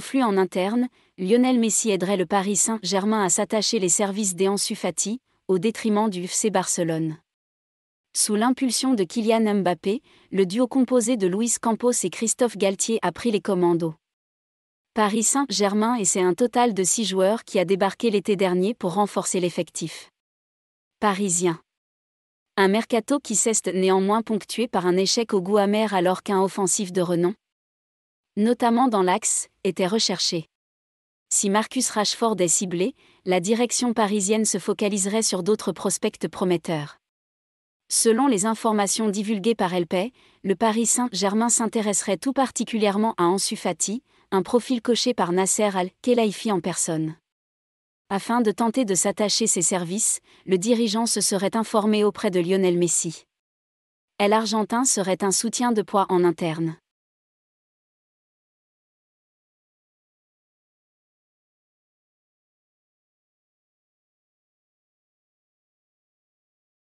flux en interne, Lionel Messi aiderait le Paris Saint-Germain à s'attacher les services d'Ean Fati, au détriment du FC Barcelone. Sous l'impulsion de Kylian Mbappé, le duo composé de Luis Campos et Christophe Galtier a pris les commandos. Paris Saint-Germain et c'est un total de six joueurs qui a débarqué l'été dernier pour renforcer l'effectif. Parisien. Un mercato qui s'est néanmoins ponctué par un échec au goût amer alors qu'un offensif de renom, notamment dans l'axe, était recherché. Si Marcus Rashford est ciblé, la direction parisienne se focaliserait sur d'autres prospects prometteurs. Selon les informations divulguées par Elpay, le Paris Saint-Germain s'intéresserait tout particulièrement à Ansu Fati, un profil coché par Nasser Al-Khelaifi en personne. Afin de tenter de s'attacher ses services, le dirigeant se serait informé auprès de Lionel Messi. L'argentin serait un soutien de poids en interne.